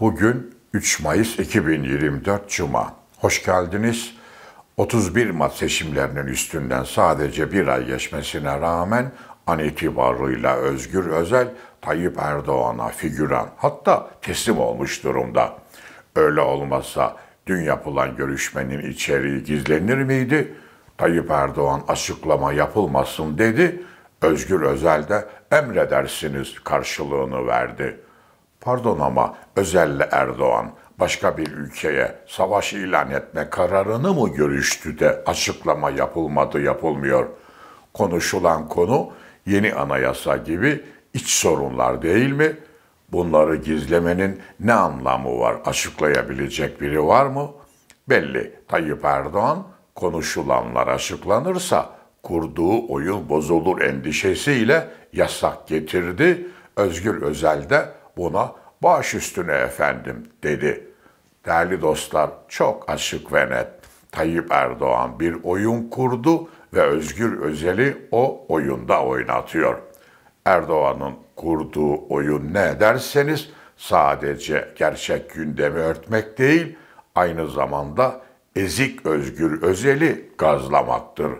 Bugün 3 Mayıs 2024 Cuma. Hoş geldiniz. 31 Mart seçimlerinin üstünden sadece bir ay geçmesine rağmen an itibarıyla Özgür Özel Tayyip Erdoğan'a figüran hatta teslim olmuş durumda. Öyle olmazsa dün yapılan görüşmenin içeriği gizlenir miydi? Tayyip Erdoğan açıklama yapılmasın dedi. Özgür Özel de emredersiniz karşılığını verdi.'' Pardon ama Özel'le Erdoğan başka bir ülkeye savaş ilan etme kararını mı görüştü de açıklama yapılmadı yapılmıyor. Konuşulan konu yeni anayasa gibi iç sorunlar değil mi? Bunları gizlemenin ne anlamı var? Açıklayabilecek biri var mı? Belli Tayyip Erdoğan konuşulanlar açıklanırsa kurduğu oyun bozulur endişesiyle yasak getirdi. Özgür Özel de buna baş üstüne efendim dedi. Değerli dostlar çok açık ve net. Tayyip Erdoğan bir oyun kurdu ve Özgür Özel'i o oyunda oynatıyor. Erdoğan'ın kurduğu oyun ne derseniz sadece gerçek gündemi örtmek değil, aynı zamanda ezik Özgür Özel'i gazlamaktır.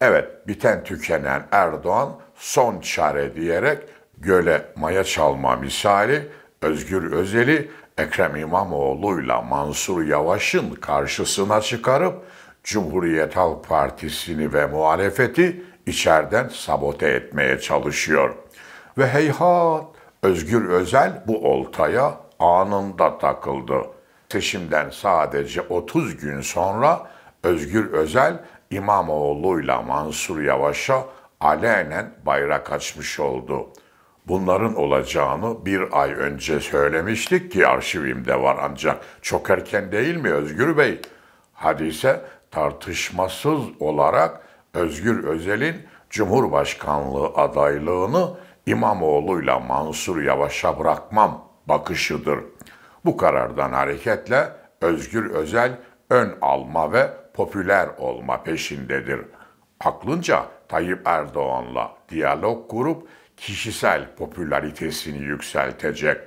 Evet, biten tükenen Erdoğan son çare diyerek göle maya çalma misali Özgür Özel'i Ekrem İmamoğlu'yla Mansur Yavaş'ın karşısına çıkarıp Cumhuriyet Halk Partisi'ni ve muhalefeti içeriden sabote etmeye çalışıyor. Ve heyhat Özgür Özel bu oltaya anında takıldı. Seçimden sadece 30 gün sonra Özgür Özel İmamoğlu'yla Mansur Yavaş'a alenen bayrak açmış oldu.'' bunların olacağını bir ay önce söylemiştik ki arşivimde var ancak çok erken değil mi Özgür Bey? Hadise tartışmasız olarak Özgür Özel'in Cumhurbaşkanlığı adaylığını İmamoğlu'yla Mansur Yavaş'a bırakmam bakışıdır. Bu karardan hareketle Özgür Özel ön alma ve popüler olma peşindedir. Aklınca Tayyip Erdoğan'la diyalog kurup kişisel popülaritesini yükseltecek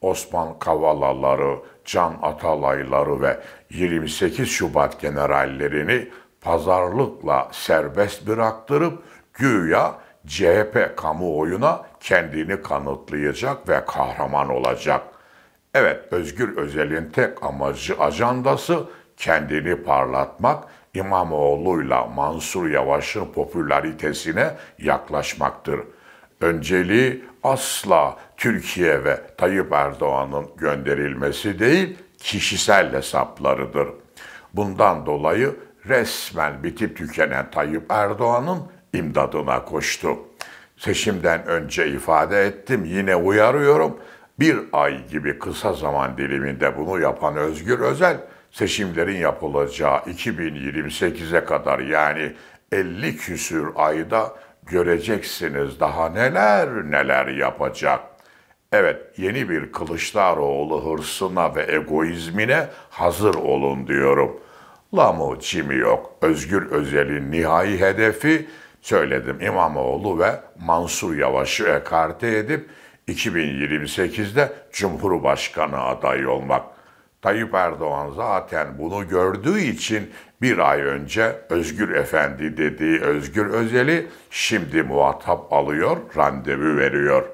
Osman Kavalaları, Can Atalayları ve 28 Şubat generallerini pazarlıkla serbest bıraktırıp güya CHP kamuoyuna kendini kanıtlayacak ve kahraman olacak. Evet Özgür Özel'in tek amacı ajandası kendini parlatmak, İmamoğlu'yla Mansur Yavaş'ın popülaritesine yaklaşmaktır.'' önceliği asla Türkiye ve Tayyip Erdoğan'ın gönderilmesi değil, kişisel hesaplarıdır. Bundan dolayı resmen bitip tükenen Tayyip Erdoğan'ın imdadına koştu. Seçimden önce ifade ettim, yine uyarıyorum. Bir ay gibi kısa zaman diliminde bunu yapan Özgür Özel, seçimlerin yapılacağı 2028'e kadar yani 50 küsür ayda göreceksiniz daha neler neler yapacak. Evet, yeni bir Kılıçdaroğlu hırsına ve egoizmine hazır olun diyorum. Lamu çimi yok. Özgür Özel'in nihai hedefi söyledim İmamoğlu ve Mansur Yavaş'ı ekarte edip 2028'de Cumhurbaşkanı adayı olmak. Tayyip Erdoğan zaten bunu gördüğü için bir ay önce Özgür Efendi dediği Özgür Özel'i şimdi muhatap alıyor, randevu veriyor.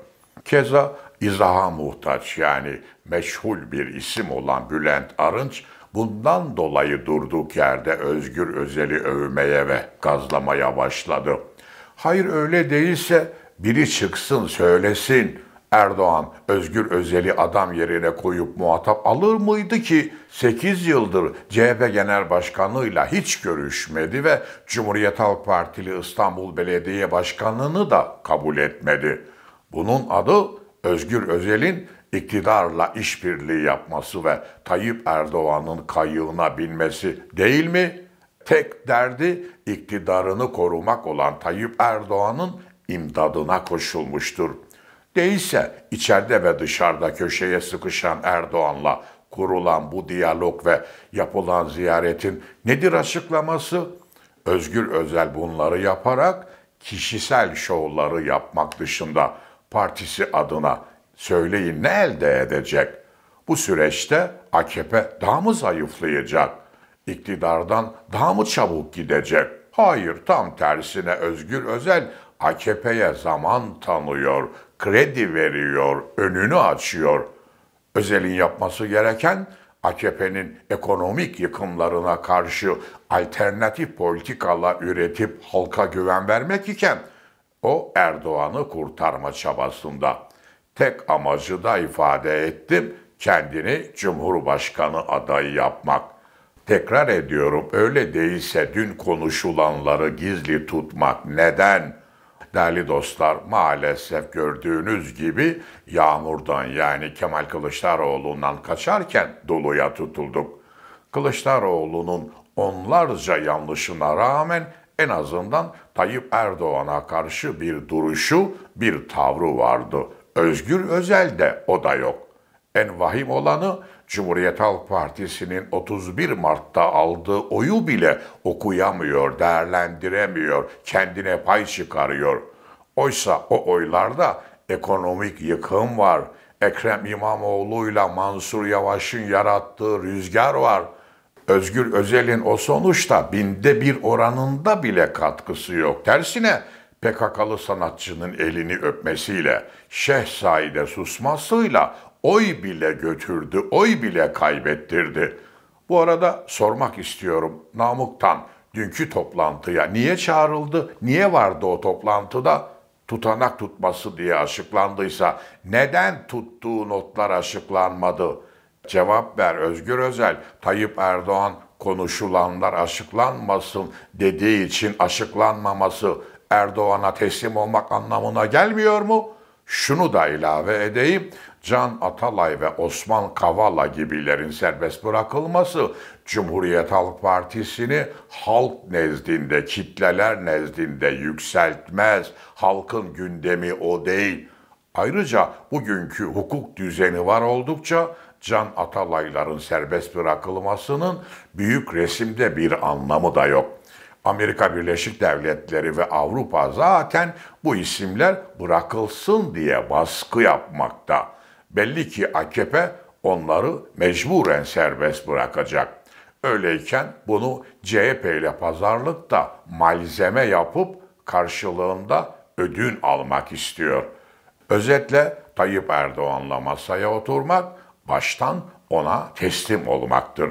Keza izaha muhtaç yani meşhul bir isim olan Bülent Arınç bundan dolayı durduk yerde Özgür Özel'i övmeye ve gazlamaya başladı. Hayır öyle değilse biri çıksın söylesin Erdoğan Özgür Özel'i adam yerine koyup muhatap alır mıydı ki 8 yıldır CHP Genel Başkanlığıyla hiç görüşmedi ve Cumhuriyet Halk Partili İstanbul Belediye Başkanı'nı da kabul etmedi. Bunun adı Özgür Özel'in iktidarla işbirliği yapması ve Tayyip Erdoğan'ın kayığına binmesi değil mi? Tek derdi iktidarını korumak olan Tayyip Erdoğan'ın imdadına koşulmuştur.'' Değilse içeride ve dışarıda köşeye sıkışan Erdoğan'la kurulan bu diyalog ve yapılan ziyaretin nedir açıklaması? Özgür Özel bunları yaparak kişisel şovları yapmak dışında partisi adına söyleyin ne elde edecek? Bu süreçte AKP daha mı zayıflayacak? İktidardan daha mı çabuk gidecek? Hayır tam tersine Özgür Özel AKP'ye zaman tanıyor, kredi veriyor, önünü açıyor. Özel'in yapması gereken AKP'nin ekonomik yıkımlarına karşı alternatif politikalar üretip halka güven vermek iken o Erdoğan'ı kurtarma çabasında. Tek amacı da ifade ettim, kendini Cumhurbaşkanı adayı yapmak. Tekrar ediyorum öyle değilse dün konuşulanları gizli tutmak neden? Değerli dostlar maalesef gördüğünüz gibi yağmurdan yani Kemal Kılıçdaroğlu'ndan kaçarken doluya tutulduk. Kılıçdaroğlu'nun onlarca yanlışına rağmen en azından Tayyip Erdoğan'a karşı bir duruşu, bir tavrı vardı. Özgür Özel de o da yok. En vahim olanı Cumhuriyet Halk Partisi'nin 31 Mart'ta aldığı oyu bile okuyamıyor, değerlendiremiyor, kendine pay çıkarıyor. Oysa o oylarda ekonomik yıkım var. Ekrem İmamoğlu'yla Mansur Yavaş'ın yarattığı rüzgar var. Özgür Özel'in o sonuçta binde bir oranında bile katkısı yok. Tersine PKK'lı sanatçının elini öpmesiyle, Şehzade susmasıyla oy bile götürdü, oy bile kaybettirdi. Bu arada sormak istiyorum Namık'tan dünkü toplantıya niye çağrıldı, niye vardı o toplantıda? Tutanak tutması diye açıklandıysa neden tuttuğu notlar açıklanmadı? Cevap ver Özgür Özel, Tayyip Erdoğan konuşulanlar açıklanmasın dediği için açıklanmaması Erdoğan'a teslim olmak anlamına gelmiyor mu? Şunu da ilave edeyim. Can Atalay ve Osman Kavala gibilerin serbest bırakılması Cumhuriyet Halk Partisi'ni halk nezdinde, kitleler nezdinde yükseltmez. Halkın gündemi o değil. Ayrıca bugünkü hukuk düzeni var oldukça Can Atalayların serbest bırakılmasının büyük resimde bir anlamı da yok. Amerika Birleşik Devletleri ve Avrupa zaten bu isimler bırakılsın diye baskı yapmakta. Belli ki AKP onları mecburen serbest bırakacak. Öyleyken bunu CHP ile pazarlıkta malzeme yapıp karşılığında ödün almak istiyor. Özetle Tayyip Erdoğan'la masaya oturmak baştan ona teslim olmaktır.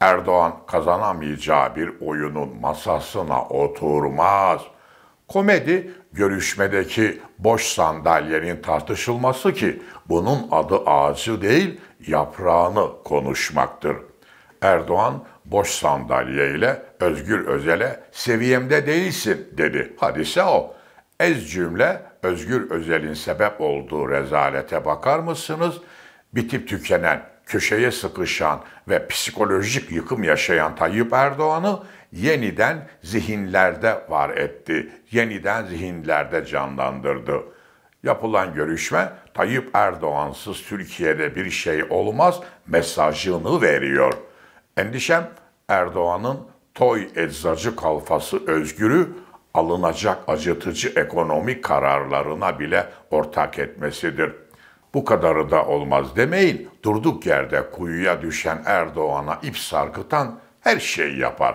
Erdoğan kazanamayacağı bir oyunun masasına oturmaz.'' Komedi görüşmedeki boş sandalyenin tartışılması ki bunun adı ağacı değil yaprağını konuşmaktır. Erdoğan boş sandalye ile Özgür Özel'e seviyemde değilsin dedi. Hadise o. Ez cümle Özgür Özel'in sebep olduğu rezalete bakar mısınız? Bitip tükenen köşeye sıkışan ve psikolojik yıkım yaşayan Tayyip Erdoğan'ı yeniden zihinlerde var etti. Yeniden zihinlerde canlandırdı. Yapılan görüşme Tayyip Erdoğan'sız Türkiye'de bir şey olmaz mesajını veriyor. Endişem Erdoğan'ın toy eczacı kalfası özgürü alınacak acıtıcı ekonomik kararlarına bile ortak etmesidir.'' Bu kadarı da olmaz demeyin. Durduk yerde kuyuya düşen Erdoğan'a ip sarkıtan her şeyi yapar.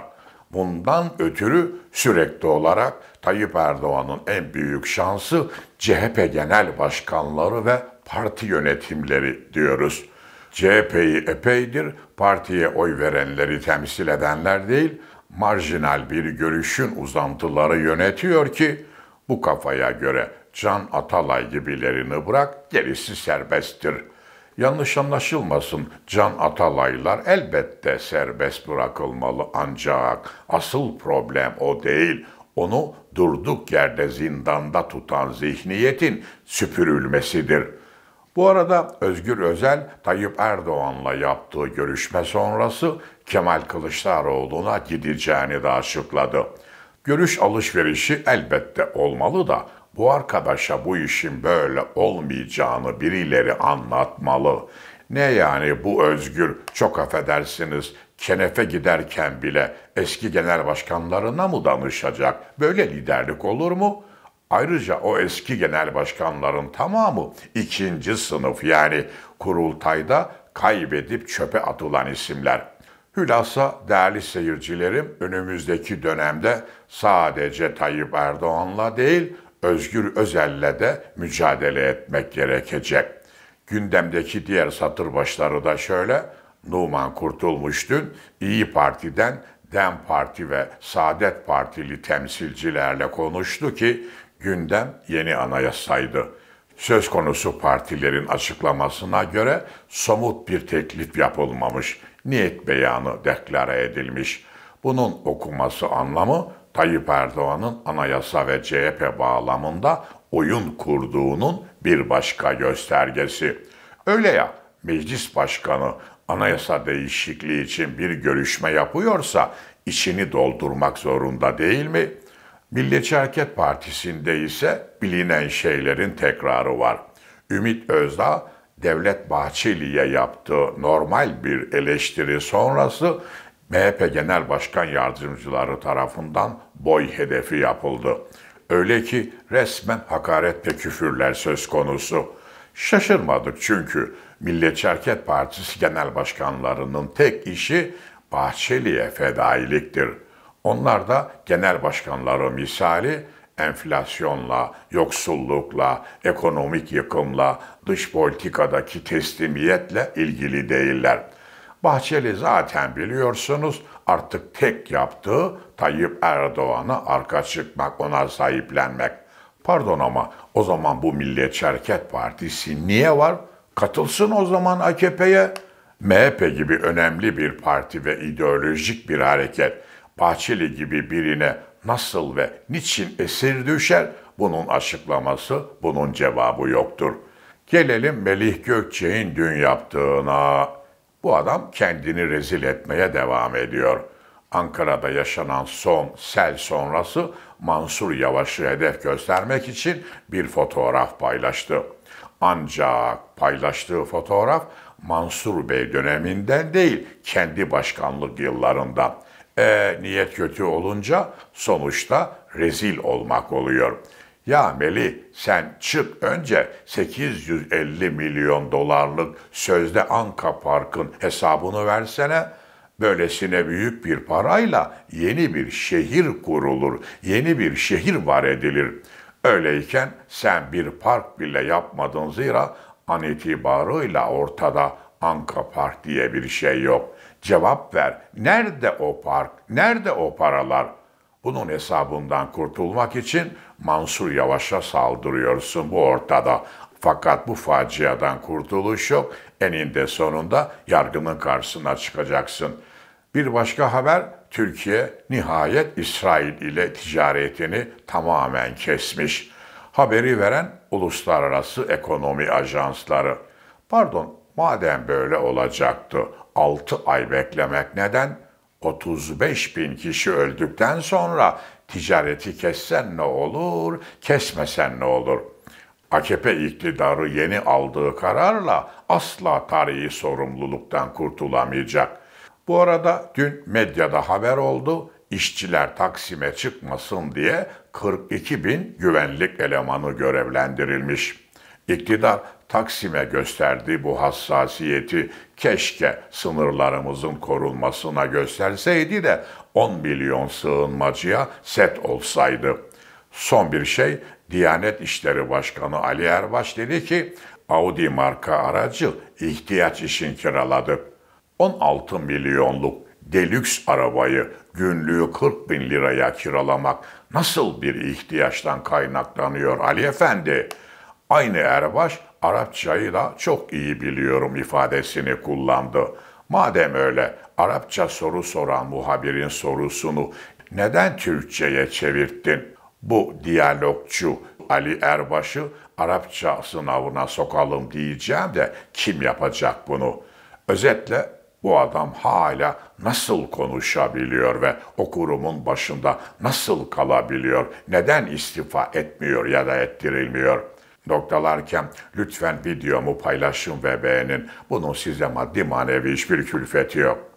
Bundan ötürü sürekli olarak Tayyip Erdoğan'ın en büyük şansı CHP genel başkanları ve parti yönetimleri diyoruz. CHP'yi epeydir partiye oy verenleri temsil edenler değil, marjinal bir görüşün uzantıları yönetiyor ki bu kafaya göre Can Atalay gibilerini bırak, gerisi serbesttir. Yanlış anlaşılmasın, Can Atalaylar elbette serbest bırakılmalı ancak asıl problem o değil, onu durduk yerde zindanda tutan zihniyetin süpürülmesidir. Bu arada Özgür Özel, Tayyip Erdoğan'la yaptığı görüşme sonrası Kemal Kılıçdaroğlu'na gideceğini de açıkladı. Görüş alışverişi elbette olmalı da bu arkadaşa bu işin böyle olmayacağını birileri anlatmalı. Ne yani bu özgür, çok affedersiniz, kenefe giderken bile eski genel başkanlarına mı danışacak? Böyle liderlik olur mu? Ayrıca o eski genel başkanların tamamı ikinci sınıf yani kurultayda kaybedip çöpe atılan isimler. Hülasa değerli seyircilerim önümüzdeki dönemde sadece Tayyip Erdoğan'la değil Özgür Özel'le de mücadele etmek gerekecek. Gündemdeki diğer satır başları da şöyle. Numan Kurtulmuş dün İyi Parti'den DEM Parti ve Saadet Partili temsilcilerle konuştu ki gündem yeni anayasaydı. Söz konusu partilerin açıklamasına göre somut bir teklif yapılmamış, niyet beyanı deklare edilmiş. Bunun okuması anlamı Tayyip Erdoğan'ın anayasa ve CHP bağlamında oyun kurduğunun bir başka göstergesi. Öyle ya, meclis başkanı anayasa değişikliği için bir görüşme yapıyorsa içini doldurmak zorunda değil mi? Milliyetçi Hareket Partisi'nde ise bilinen şeylerin tekrarı var. Ümit Özdağ, Devlet Bahçeli'ye yaptığı normal bir eleştiri sonrası MHP Genel Başkan Yardımcıları tarafından boy hedefi yapıldı. Öyle ki resmen hakaret ve küfürler söz konusu. Şaşırmadık çünkü Milliyetçi Hareket Partisi genel başkanlarının tek işi Bahçeli'ye fedailiktir. Onlar da genel başkanları misali enflasyonla, yoksullukla, ekonomik yıkımla, dış politikadaki teslimiyetle ilgili değiller.'' Bahçeli zaten biliyorsunuz artık tek yaptığı Tayyip Erdoğan'a arka çıkmak, ona sahiplenmek. Pardon ama o zaman bu Milliyetçi Hareket Partisi niye var? Katılsın o zaman AKP'ye. MHP gibi önemli bir parti ve ideolojik bir hareket Bahçeli gibi birine nasıl ve niçin esir düşer? Bunun açıklaması, bunun cevabı yoktur. Gelelim Melih Gökçe'nin dün yaptığına. Bu adam kendini rezil etmeye devam ediyor. Ankara'da yaşanan son sel sonrası Mansur Yavaş'ı hedef göstermek için bir fotoğraf paylaştı. Ancak paylaştığı fotoğraf Mansur Bey döneminden değil, kendi başkanlık yıllarında. E, niyet kötü olunca sonuçta rezil olmak oluyor.'' Ya Meli sen çık önce 850 milyon dolarlık sözde Anka Park'ın hesabını versene. Böylesine büyük bir parayla yeni bir şehir kurulur, yeni bir şehir var edilir. Öyleyken sen bir park bile yapmadın zira an itibarıyla ortada Anka Park diye bir şey yok. Cevap ver. Nerede o park? Nerede o paralar?'' Bunun hesabından kurtulmak için Mansur Yavaş'a saldırıyorsun bu ortada. Fakat bu faciadan kurtuluş yok. Eninde sonunda yargının karşısına çıkacaksın. Bir başka haber Türkiye nihayet İsrail ile ticaretini tamamen kesmiş. Haberi veren uluslararası ekonomi ajansları. Pardon, madem böyle olacaktı 6 ay beklemek neden? 35 bin kişi öldükten sonra ticareti kessen ne olur, kesmesen ne olur? AKP iktidarı yeni aldığı kararla asla tarihi sorumluluktan kurtulamayacak. Bu arada dün medyada haber oldu, işçiler Taksim'e çıkmasın diye 42 bin güvenlik elemanı görevlendirilmiş. İktidar Taksim'e gösterdiği bu hassasiyeti keşke sınırlarımızın korunmasına gösterseydi de 10 milyon sığınmacıya set olsaydı. Son bir şey, Diyanet İşleri Başkanı Ali Erbaş dedi ki, Audi marka aracı ihtiyaç için kiraladı. 16 milyonluk delüks arabayı günlüğü 40 bin liraya kiralamak nasıl bir ihtiyaçtan kaynaklanıyor Ali Efendi? Aynı Erbaş Arapçayı da çok iyi biliyorum ifadesini kullandı. Madem öyle Arapça soru soran muhabirin sorusunu neden Türkçe'ye çevirttin? Bu diyalogçu Ali Erbaş'ı Arapça sınavına sokalım diyeceğim de kim yapacak bunu? Özetle bu adam hala nasıl konuşabiliyor ve o kurumun başında nasıl kalabiliyor? Neden istifa etmiyor ya da ettirilmiyor?'' Noktalarken lütfen videomu paylaşın ve beğenin. Bunun size maddi manevi hiçbir külfeti yok.